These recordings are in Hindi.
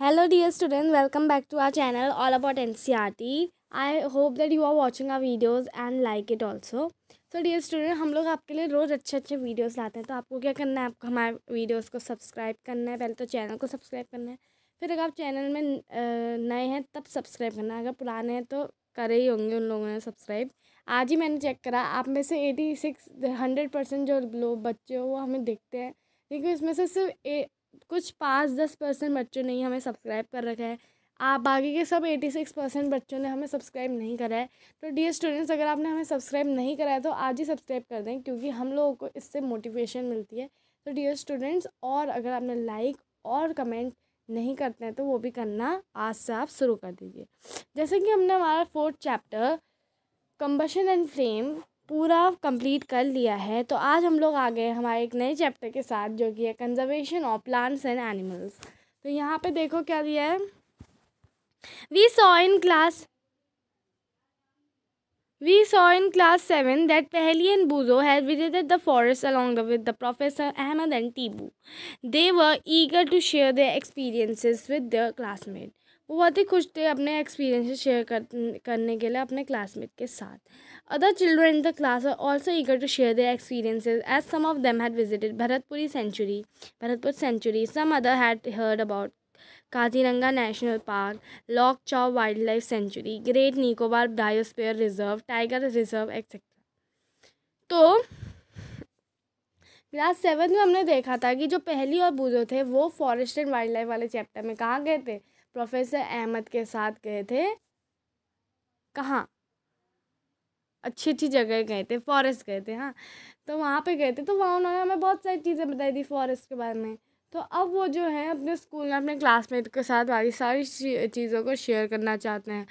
Hello dear student welcome back to our channel all about N C R T I hope that you are watching our videos and like it also so dear student हम लोग आपके लिए रोज़ अच्छे अच्छे वीडियोज़ लाते हैं तो आपको क्या करना है आपको हमारे वीडियोज़ को सब्सक्राइब करना है पहले तो चैनल को सब्सक्राइब करना है फिर अगर आप चैनल में नए हैं तब सब्सक्राइब करना है अगर पुराने हैं तो करे ही होंगे उन लोगों ने सब्सक्राइब आज ही मैंने चेक करा आप में से एटी सिक्स हंड्रेड परसेंट जो लोग बच्चे हो वो हमें देखते हैं लेकिन उसमें से सिर्फ कुछ पाँच दस परसेंट बच्चों ने ही हमें सब्सक्राइब कर रखा है आप बाकी के सब एटी सिक्स परसेंट बच्चों ने हमें सब्सक्राइब नहीं करा है तो डी स्टूडेंट्स अगर आपने हमें सब्सक्राइब नहीं कराया तो आज ही सब्सक्राइब कर दें क्योंकि हम लोगों को इससे मोटिवेशन मिलती है तो डी स्टूडेंट्स और अगर आपने लाइक और कमेंट नहीं करते हैं तो वो भी करना आज से आप शुरू कर दीजिए जैसे कि हमने हमारा fourth chapter combustion and flame पूरा कंप्लीट कर लिया है तो आज हम लोग आ गए हमारे एक नए चैप्टर के साथ जो कि है conservation of plants and animals तो यहाँ पे देखो क्या दिया है we saw in class we saw in class seven that Paheli and Boojho has visited the forest along the with the professor Ahmed and Tibu they were eager to share their experiences with the classmate वो बहुत ही खुश थे अपने एक्सपीरियंसेस शेयर कर, करने के लिए अपने क्लासमेट के साथ other children in the class are also eager to share their experiences as some of them had visited Bharatpur sanctuary Bharatpur sanctuary some other had heard about Kaziranga national park Lokchao wild life sanctuary great Nicobar biosphere reserve tiger reserve etcetera तो क्लास सेवन में हमने देखा था कि जो पहली और बूझो थे वो फॉरेस्ट एंड वाइल्ड लाइफ वाले चैप्टर में कहाँ गए थे प्रोफेसर अहमद के साथ गए थे कहाँ अच्छी अच्छी जगह गए थे फॉरेस्ट गए थे हाँ तो वहाँ पे गए थे तो वहाँ उन्होंने हमें बहुत सारी चीज़ें बताई थी फॉरेस्ट के बारे में तो अब वो जो है अपने स्कूल में अपने क्लासमेट के साथ वाली सारी चीज़ों को शेयर करना चाहते हैं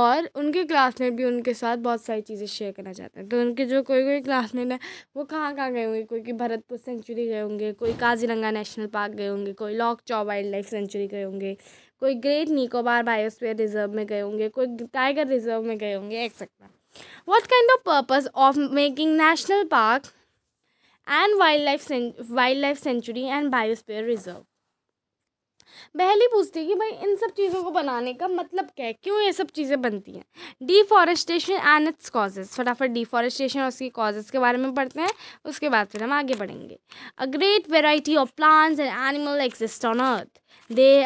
और उनके क्लासमेट भी उनके साथ बहुत सारी चीज़ें शेयर करना चाहते हैं तो उनके जो कोई कोई क्लासमेट हैं वो कहाँ कहाँ गए होंगे कोई कि भरतपुर सेंचुरी गए होंगे कोई काजीरंगा नेशनल पार्क गए होंगे कोई lock Lokchao wild life century गए होंगे कोई ग्रेट निकोबार बायोस्फीयर रिजर्व में गए होंगे कोई टाइगर रिजर्व में गए होंगे etcetera what can the purpose of making national park and wild life wild life sanctuary and biosphere reserve Paheli पूछती है कि भाई इन सब चीज़ों को बनाने का मतलब क्या है क्यों ये सब चीज़ें बनती हैं डिफॉरेस्टेशन एंड इट्स कॉजेज़ फटाफट डिफॉरेस्टेशन और उसकी कॉजेज़ के बारे में पढ़ते हैं उसके बाद फिर हम आगे बढ़ेंगे a great variety of plants and animal exist on earth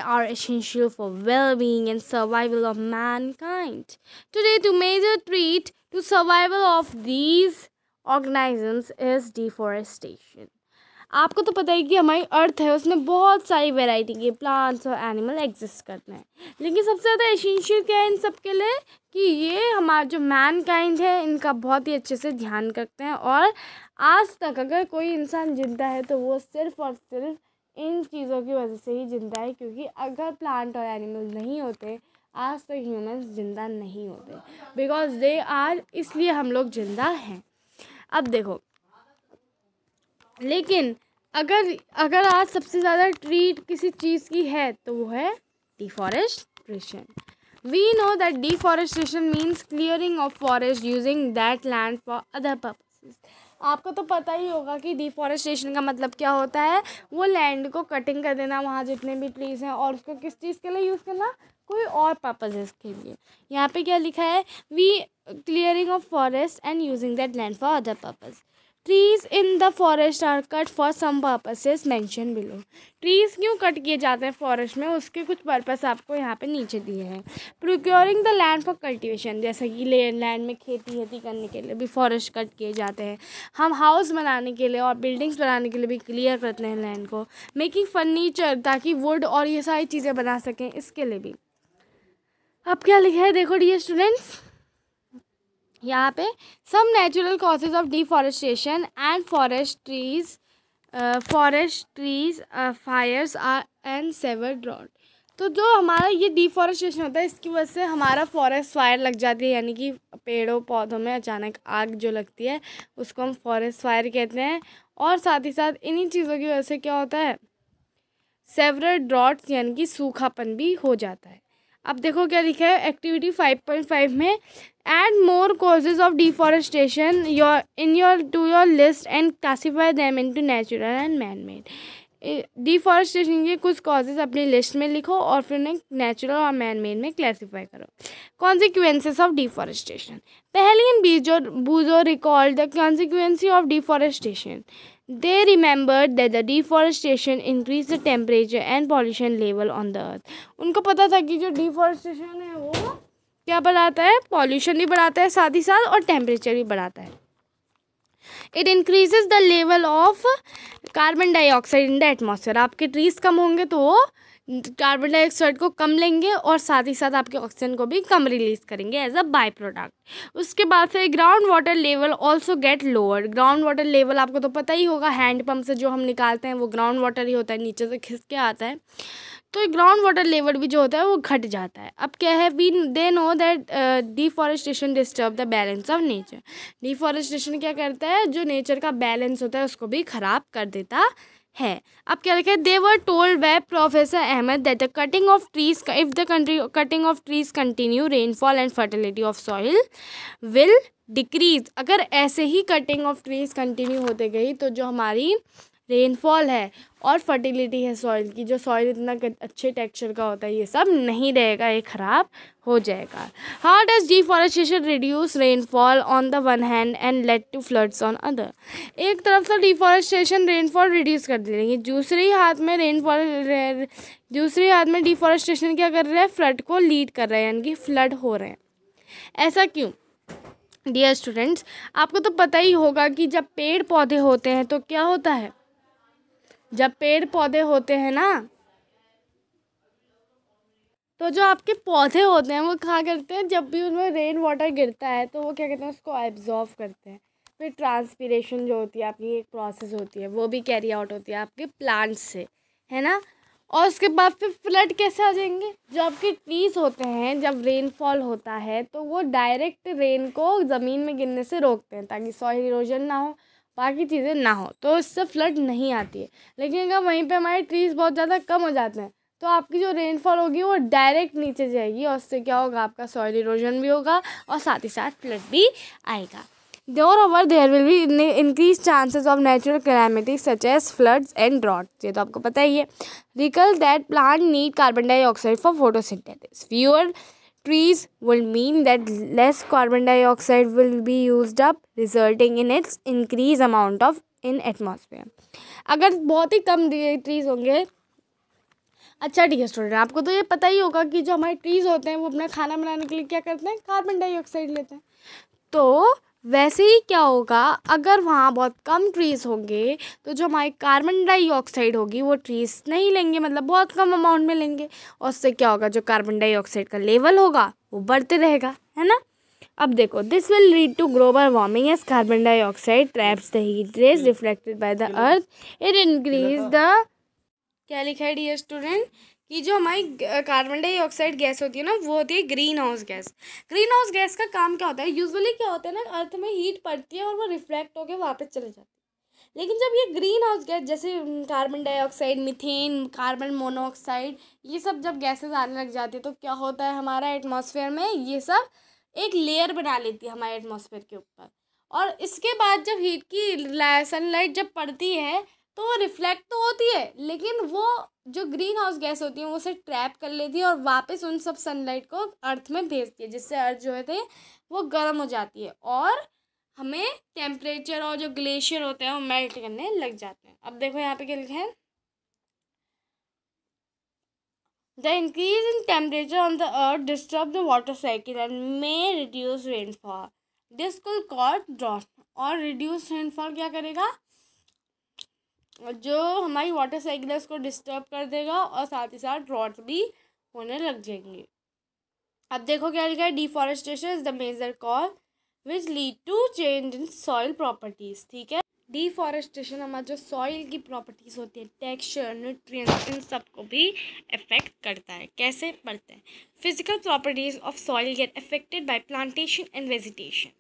are essential for well being and survival of man kind today two major threat to survival of these organisms is deforestation आपको तो पता ही कि हमारी अर्थ है उसमें बहुत सारी वैरायटी के प्लांट्स और एनिमल एग्जिस्ट करते हैं लेकिन सबसे ज़्यादा एसेंशियल क्या है इन सब के लिए कि ये हमारा जो मैन काइंड है इनका बहुत ही अच्छे से ध्यान करते हैं और आज तक अगर कोई इंसान जिंदा है तो वो सिर्फ और सिर्फ इन चीज़ों की वजह से ही जिंदा है क्योंकि अगर प्लांट और एनिमल नहीं होते आज तक ह्यूमन्स जिंदा नहीं होते बिकॉज दे आर इसलिए हम लोग जिंदा हैं अब देखो लेकिन अगर अगर आज सबसे ज़्यादा ट्रीट किसी चीज़ की है तो वो है deforestation we know that deforestation means clearing of forest using that land for other purposes आपको तो पता ही होगा कि डिफॉरेस्टेशन का मतलब क्या होता है वो लैंड को कटिंग कर देना वहाँ जितने भी ट्रीज हैं और उसको किस चीज़ के लिए यूज़ करना कोई और पर्पजेस के लिए यहाँ पे क्या लिखा है we clearing of forest and using that land for other purpose trees in the forest are cut for some purposes mention below trees क्यों कट किए जाते हैं फॉरेस्ट में उसके कुछ पर्पस आपको यहाँ पे नीचे दिए हैं procuring the land for cultivation जैसे कि लैंड में खेती खेती करने के लिए भी फॉरेस्ट कट किए जाते हैं हम हाउस बनाने के लिए और बिल्डिंग्स बनाने के लिए भी क्लियर करते हैं लैंड को मेकिंग फर्नीचर ताकि वुड और ये सारी चीज़ें बना सकें इसके लिए भी अब क्या लिखा है देखो डी स्टूडेंट्स यहाँ पे some natural causes of deforestation and forest trees forest trees fires are and severe drought तो जो हमारा ये डिफॉरेस्टेशन होता है इसकी वजह से हमारा फॉरेस्ट फायर लग जाती है यानी कि पेड़ों पौधों में अचानक आग जो लगती है उसको हम फॉरेस्ट फायर कहते हैं और साथ ही साथ इन्हीं चीज़ों की वजह से क्या होता है सेवरल ड्रॉट्स यानी कि सूखापन भी हो जाता है अब देखो क्या लिखा है एक्टिविटी 5.5 में add more causes of deforestation your in your to your list and classify them into natural and man made deforestation के कुछ कॉजेज अपनी लिस्ट में लिखो और फिर उन्हें नेचुरल और मैन मेड में क्लासीफाई करो कॉन्सिक्वेंसेज ऑफ डिफॉरेस्टेशन इन बीजो Boojho record the consequences of deforestation They remembered that the deforestation increased the temperature and pollution level on the earth. unko pata tha ki jo deforestation hai wo kya badhata hai pollution bhi badhata hai sath hi sath aur temperature bhi badhata hai it increases the level of carbon dioxide in the atmosphere aapke trees kam honge to wo carbon dioxide को कम लेंगे और साथ ही साथ आपके ऑक्सीजन को भी कम रिलीज करेंगे एज अ बाई प्रोडक्ट उसके बाद से ground water level also get lower ground water level आपको तो पता ही होगा हैंड पंप से जो हम निकालते हैं वो ग्राउंड वाटर ही होता है नीचे से खिस के आता है तो ग्राउंड वाटर लेवल भी जो होता है वो घट जाता है अब क्या है we they know that deforestation disturb the balance of nature deforestation क्या करता है जो नेचर का बैलेंस होता है उसको भी ख़राब कर देता है अब क्या लिखा है they were told by professor Ahmed that the cutting of trees if the country cutting of trees continue rainfall and fertility of soil will decrease अगर ऐसे ही कटिंग ऑफ ट्रीज कंटिन्यू होते गई तो जो हमारी रेनफॉल है और फर्टिलिटी है सॉइल की जो सॉइल इतना अच्छे टेक्सचर का होता है ये सब नहीं रहेगा ये ख़राब हो जाएगा how does deforestation reduce rainfall on the one hand and lead to floods on other एक तरफ से डिफॉरेस्टेशन रेनफॉल रिड्यूस कर दे रही है दूसरे हाथ में रेनफॉल दूसरे हाथ में डिफॉरेस्टेशन क्या कर रहा है फ्लड को लीड कर रहा है यानी कि फ्लड हो रहे हैं ऐसा क्यों डियर स्टूडेंट्स आपको तो पता ही होगा कि जब पेड़ पौधे होते हैं तो क्या होता है जब पेड़ पौधे होते हैं ना तो जो आपके पौधे होते हैं वो क्या करते हैं जब भी उनमें रेन वाटर गिरता है तो वो क्या कहते हैं उसको एब्जॉर्व करते हैं फिर ट्रांसपीरेशन जो होती है आपकी एक प्रोसेस होती है वो भी कैरी आउट होती है आपके प्लांट्स से है ना और उसके बाद फिर फ्लड कैसे आ जाएंगे जो आपके ट्रीज़ होते हैं जब रेनफॉल होता है तो वो डायरेक्ट रेन को ज़मीन में गिरने से रोकते हैं ताकि सॉइल इरोजन ना हो बाकी चीज़ें ना हो तो इससे फ्लड नहीं आती है लेकिन अगर वहीं पे हमारे ट्रीज़ बहुत ज़्यादा कम हो जाते हैं तो आपकी जो रेनफॉल होगी वो डायरेक्ट नीचे जाएगी और उससे क्या होगा आपका सॉइल इरोजन भी होगा और साथ ही साथ फ्लड भी आएगा there over there will be increase chances of natural climatic such as floods and drought ये तो आपको पता ही है recall that plant need carbon dioxide for photosynthesis fewer trees will mean that less carbon dioxide will be used up resulting in its increase amount of in atmosphere अगर बहुत ही कम ट्रीज होंगे अच्छा ठीक है स्टूडेंट आपको तो ये पता ही होगा कि जो हमारे ट्रीज होते हैं वो अपना खाना बनाने के लिए क्या करते हैं कार्बन डाइऑक्साइड लेते हैं तो वैसे ही क्या होगा अगर वहाँ बहुत कम ट्रीज़ होंगे तो जो हमारी कार्बन डाइऑक्साइड होगी वो ट्रीज़ नहीं लेंगे मतलब बहुत कम अमाउंट में लेंगे और उससे क्या होगा जो कार्बन डाइऑक्साइड का लेवल होगा वो बढ़ते रहेगा है ना अब देखो this will lead to global warming as carbon dioxide traps the heat rays reflected by the earth it increase the क्या लिखा है डियर स्टूडेंट कि जो हमारी कार्बन डाइऑक्साइड गैस होती है ना वो होती है green house gas green house gas का काम क्या होता है यूजुअली क्या होता है ना अर्थ में हीट पड़ती है और वो रिफ्लेक्ट होकर वापस चले जाती है लेकिन जब ये ग्रीन हाउस गैस जैसे carbon dioxide methane carbon monoxide ये सब जब गैसेज आने लग जाती है तो क्या होता है हमारा एटमोसफेयर में ये सब एक लेयर बना लेती है हमारे एटमोसफेयर के ऊपर और इसके बाद जब हीट की सनलाइट जब पड़ती है तो वो रिफ्लेक्ट तो होती है लेकिन वो जो ग्रीन हाउस गैस होती है वो उसे ट्रैप कर लेती है और वापस उन सब सनलाइट को अर्थ में भेजती है जिससे अर्थ जो है थे वो गर्म हो जाती है और हमें टेम्परेचर और जो ग्लेशियर होते हैं वो मेल्ट करने लग जाते हैं अब देखो यहाँ पे क्या लिखा है the increase in temperature on the earth disturb the water cycle and may reduce rainfall this could cause drought और रिड्यूस रेनफॉल क्या करेगा जो हमारी वाटर साइकिल्स को डिस्टर्ब कर देगा और साथ ही साथ ड्रॉट भी होने लग जाएंगे अब देखो क्या लिखा है deforestation is the major cause which lead to change in soil properties ठीक है डिफॉरेस्टेशन हमारा जो सॉइल की प्रॉपर्टीज़ होती है टेक्सचर न्यूट्रिएंट्स इन सब को भी इफ़ेक्ट करता है कैसे पड़ता है physical properties of soil get affected by plantation and vegetation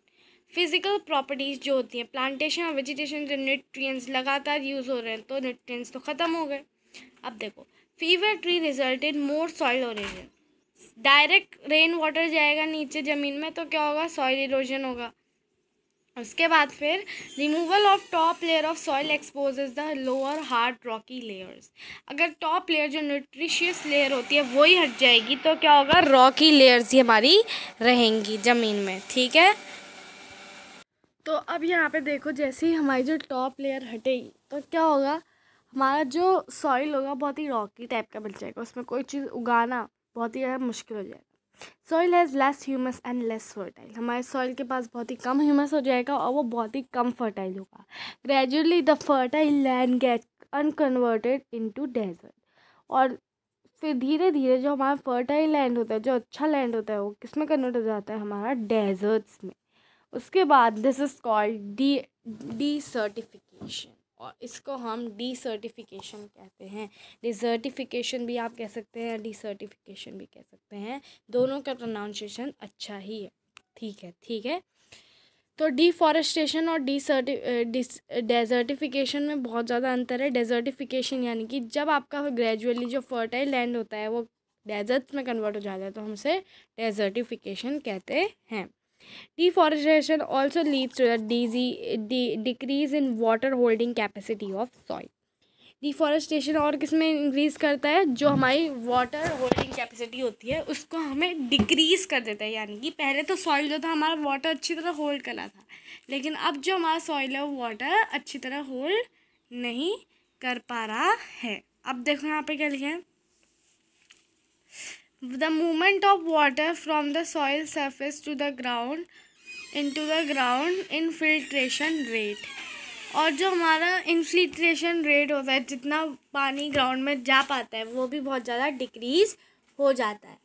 physical properties जो होती हैं प्लांटेशन और वेजिटेशन जो न्यूट्रिएंट्स लगातार यूज़ हो रहे हैं तो न्यूट्रिएंट्स तो ख़त्म हो गए अब देखो fewer tree resulted more soil erosion direct rain water जाएगा नीचे ज़मीन में तो क्या होगा सॉइल इरोजन होगा उसके बाद फिर removal of top layer of soil expose the lower hard rocky layers अगर टॉप लेयर जो न्यूट्रिशियस लेयर होती है वही हट जाएगी तो क्या होगा रॉकी लेयर्स ही हमारी रहेंगी ज़मीन में ठीक है तो अब यहाँ पे देखो जैसे ही हमारी जो टॉप लेयर हटेगी तो क्या होगा हमारा जो सॉइल होगा बहुत ही रॉकी टाइप का मिल जाएगा उसमें कोई चीज़ उगाना बहुत ही ज़्यादा मुश्किल हो जाएगा soil has less humus and less fertile हमारे सॉइल के पास बहुत ही कम ह्यूमस हो जाएगा और वो बहुत ही कम फर्टाइल होगा gradually the fertile land get unconverted to desert और फिर धीरे धीरे जो हमारा फर्टाइल लैंड होता है जो अच्छा लैंड होता है वो किस में कन्वर्ट हो जाता है हमारा डेजर्ट्स में उसके बाद this is called de desertification और इसको हम डी सर्टिफिकेशन कहते हैं डिसर्टिफिकेशन भी आप कह सकते हैं डी सर्टिफिकेशन भी कह सकते हैं दोनों का प्रोनाउंसिएशन अच्छा ही है ठीक है ठीक है तो डिफॉरेस्टेशन और डी सर्टि डेजर्टिफिकेशन में बहुत ज़्यादा अंतर है डेजर्टिफिकेशन यानी कि जब आपका ग्रेजुअली जो फर्टाइल लैंड होता है वो डेजर्ट्स में कन्वर्ट हो जाता है तो हम उसे डेजर्टिफिकेशन कहते हैं Deforestation also leads to a de decrease in water holding capacity of soil. Deforestation और किस में इंक्रीज करता है जो हमारी वाटर होल्डिंग कैपेसिटी होती है उसको हमें डिक्रीज कर देता है यानी कि पहले तो सॉइल जो था हमारा वाटर अच्छी तरह होल्ड कर रहा था लेकिन अब जो हमारा सॉइल है वो वाटर अच्छी तरह होल्ड नहीं कर पा रहा है अब देखो यहाँ पे क्या लिखा है the movement of water from the soil surface to the ground into the ground infiltration rate और जो हमारा इन्फिल्ट्रेशन रेट होता है जितना पानी ग्राउंड में जा पाता है वो भी बहुत ज़्यादा डिक्रीज हो जाता है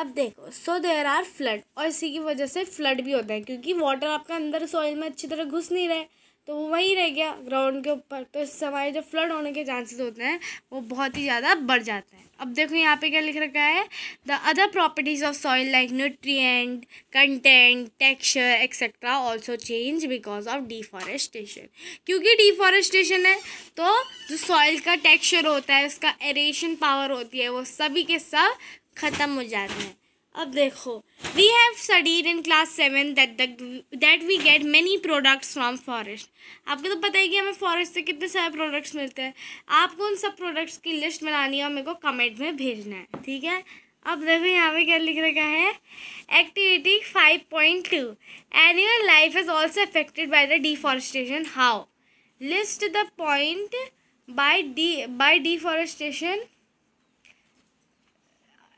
अब देखो सो देर आर फ्लड और इसी की वजह से फ्लड भी होता है क्योंकि वाटर आपका अंदर सॉइल में अच्छी तरह घुस नहीं रहा है तो वो वहीं रह गया ग्राउंड के ऊपर तो इस समय जो फ्लड होने के चांसेस होते हैं वो बहुत ही ज़्यादा बढ़ जाते हैं अब देखो यहाँ पे क्या लिख रखा है the other properties of soil like nutrient content texture etcetera also change because of deforestation क्योंकि डिफॉरेस्टेशन है तो जो सॉइल का टेक्स्चर होता है उसका एरेशन पावर होती है वो सभी के सब ख़त्म हो जाते हैं अब देखो we have studied in class seven that that we get many products from forest आपको तो पता है कि हमें फॉरेस्ट से कितने सारे प्रोडक्ट्स मिलते हैं आपको उन सब प्रोडक्ट्स की लिस्ट बनानी है और मेरे को कमेंट में भेजना है ठीक है अब देखो यहाँ पे क्या लिख रखा है activity five point two animal life is also affected by the deforestation how list the point by de by deforestation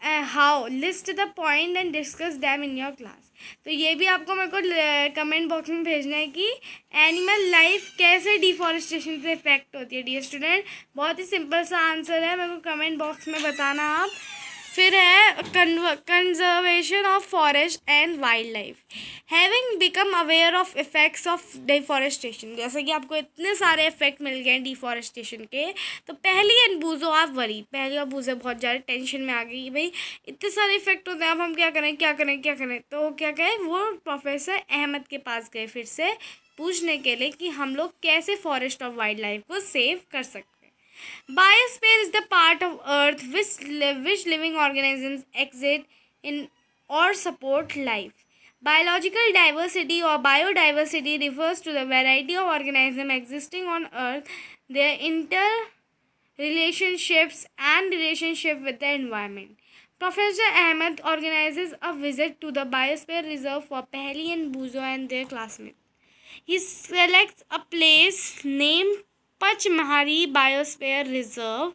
how list the point and discuss them in your class तो ये भी आपको मेरे को कमेंट बॉक्स में भेजना है कि एनिमल लाइफ कैसे डिफॉरेस्टेशन से इफेक्ट होती है डी स्टूडेंट बहुत ही सिंपल सा आंसर है मेरे को कमेंट बॉक्स में बताना आप फिर है conservation of forest and wild life having become aware of effects of deforestation जैसे कि आपको इतने सारे इफ़ेक्ट मिल गए हैं डिफॉरेस्टेशन के तो पहली एंड बूजो आप वरी पहली और बूझे बहुत ज़्यादा टेंशन में आ गई भाई इतने सारे इफ़ेक्ट होते हैं अब हम क्या करें क्या करें क्या करें तो क्या कहें वो प्रोफेसर अहमद के पास गए फिर से पूछने के लिए कि हम लोग कैसे फॉरेस्ट ऑफ वाइल्ड लाइफ को सेव कर सकते Biosphere is the part of Earth which, which living organisms exist in or support life. Biological diversity or biodiversity refers to the variety of organisms existing on Earth, their interrelationships and relationship with the environment. Professor Ahmed organizes a visit to the Biosphere Reserve for Pehli and Buzo and their classmates. He selects a place named Pachmarhi biosphere reserve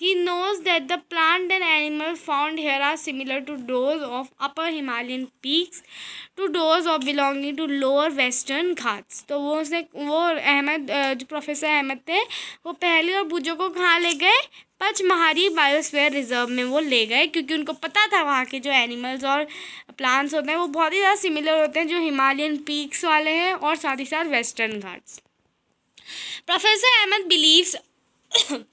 he knows that the plant and animal found here are similar to those of upper Himalayan peaks to those of belonging to lower Western Ghats तो वो उसने वो अहमद जो प्रोफेसर अहमद थे वो पहले और बुजो को कहाँ ले गए पचमहारी बायोस्फेयर रिजर्व में वो ले गए क्योंकि उनको पता था वहाँ के जो एनिमल्स और प्लांट्स होते हैं वो बहुत ही ज़्यादा सिमिलर होते हैं जो हिमालयन पीक्स वाले हैं और साथ ही साथ Western Ghats Professor Ahmed believes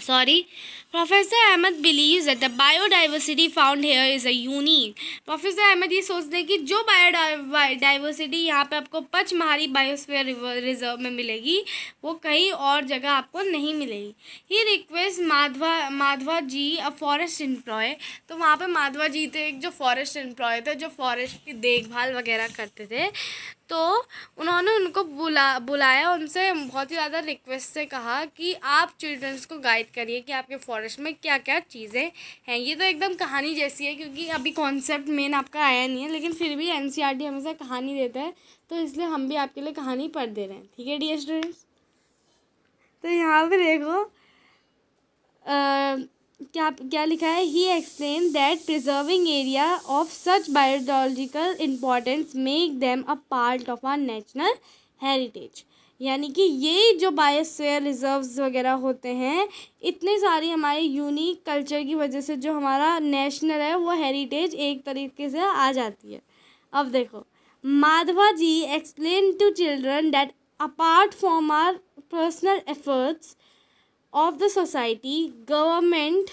Sorry, Professor Ahmed believes that the biodiversity found here is a unique. Professor Ahmed ये सोचते हैं कि जो बायोडाइवर्सिटी यहाँ पे आपको पचमहारी बायोस्फीयर रिजर्व में मिलेगी वो कहीं और जगह आपको नहीं मिलेगी he request Madhava Madhava ji a forest employee तो वहाँ पे माधवा जी थे एक जो फॉरेस्ट एम्प्लॉय थे जो फॉरेस्ट की देखभाल वगैरह करते थे तो उन्होंने उनको बुला बुलाया उनसे बहुत ही ज़्यादा रिक्वेस्ट से कहा कि आप चिल्ड्रंस को गाइड करिए कि आपके फॉरेस्ट में क्या क्या चीज़ें हैं ये तो एकदम कहानी जैसी है क्योंकि अभी कॉन्सेप्ट मेन आपका आया नहीं है लेकिन फिर भी एन e हमेशा कहानी देता है तो इसलिए हम भी आपके लिए कहानी पढ़ दे रहे हैं ठीक है डी स्टूडेंट्स तो यहाँ पर देखो क्या क्या लिखा है he explain that preserving area of such biological importance make them a part of our national heritage यानी कि ये जो बायोसफेयर रिजर्व्स वगैरह होते हैं इतने सारे हमारे यूनिक कल्चर की वजह से जो हमारा नेशनल है वो हेरिटेज एक तरीके से आ जाती है अब देखो Madhava ji explain to children that apart from our personal efforts of the society, government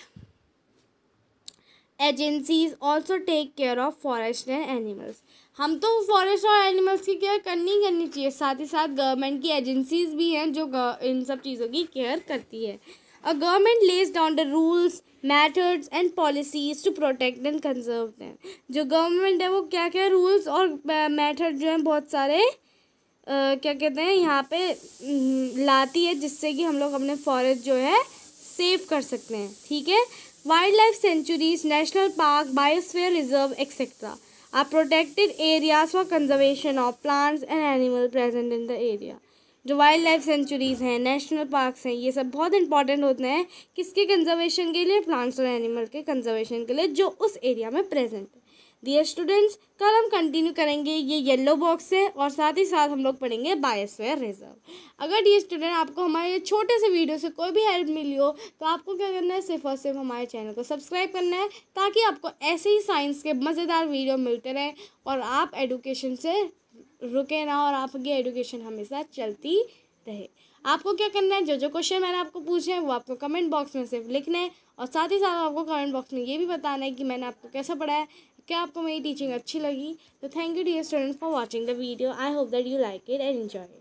agencies also take care of forest and animals हम तो फॉरेस्ट और एनिमल्स की केयर करनी ही करनी चाहिए साथ ही साथ गवर्नमेंट की एजेंसीज भी हैं जो इन सब चीज़ों की केयर करती है a government lays down the rules methods and policies to protect and conserve them जो गवर्नमेंट है वो क्या क्या रूल्स और मैथड uh, जो हैं बहुत सारे क्या कहते हैं यहाँ पे लाती है जिससे कि हम लोग अपने फॉरेस्ट जो है सेव कर सकते हैं ठीक है wild life sanctuaries national park biosphere reserve etcetera are protected areas for conservation of plants and animal present in the area जो वाइल्ड लाइफ सेंचुरीज़ हैं नेशनल पार्क्स हैं ये सब बहुत इंपॉर्टेंट होते हैं किसके कंजर्वेशन के लिए प्लांट्स और एनिमल के कंजर्वेशन के लिए जो उस एरिया में प्रेजेंट है दियर स्टूडेंट्स कल हम कंटिन्यू करेंगे ये येलो बॉक्स से और साथ ही साथ हम लोग पढ़ेंगे बायोस्फेयर रिजर्व अगर ये स्टूडेंट आपको हमारे छोटे से वीडियो से कोई भी हेल्प मिली हो तो आपको क्या करना है सिर्फ और सिर्फ हमारे चैनल को सब्सक्राइब करना है ताकि आपको ऐसे ही साइंस के मज़ेदार वीडियो मिलते रहें और आप एडुकेशन से रुके ना और आपकी एडुकेशन हमेशा चलती रहे आपको क्या करना है जो जो क्वेश्चन मैंने आपको पूछे हैं वो आपको कमेंट बॉक्स में सिर्फ लिखना है और साथ ही साथ आपको कमेंट बॉक्स में ये भी बताना है कि मैंने आपको कैसा पढ़ा है क्या आपको मेरी टीचिंग अच्छी लगी तो thank you dear students for watching the video I hope that you like it and enjoy